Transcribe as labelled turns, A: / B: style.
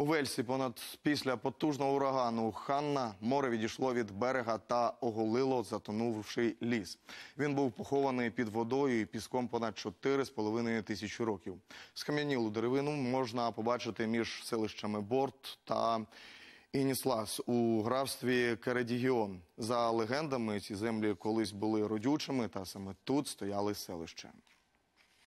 A: У Вельсі понад після потужного урагану Ханна море відійшло від берега та оголило затонувший ліс. Він був похований під водою і піском понад 4,5 тисячі років. Скам'янілу деревину можна побачити між селищами Борт та Ініслас у графстві Кередігіон. За легендами, ці землі колись були родючими, та саме тут стояли селища.